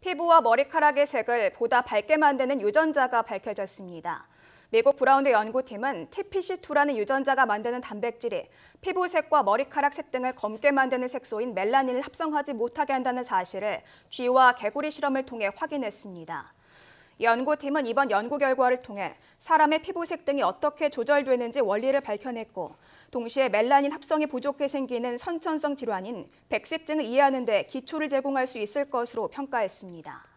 피부와 머리카락의 색을 보다 밝게 만드는 유전자가 밝혀졌습니다. 미국 브라운대 연구팀은 TPC2라는 유전자가 만드는 단백질이 피부색과 머리카락 색 등을 검게 만드는 색소인 멜라닌을 합성하지 못하게 한다는 사실을 쥐와 개구리 실험을 통해 확인했습니다. 연구팀은 이번 연구 결과를 통해 사람의 피부색 등이 어떻게 조절되는지 원리를 밝혀냈고 동시에 멜라닌 합성이 부족해 생기는 선천성 질환인 백색증을 이해하는 데 기초를 제공할 수 있을 것으로 평가했습니다.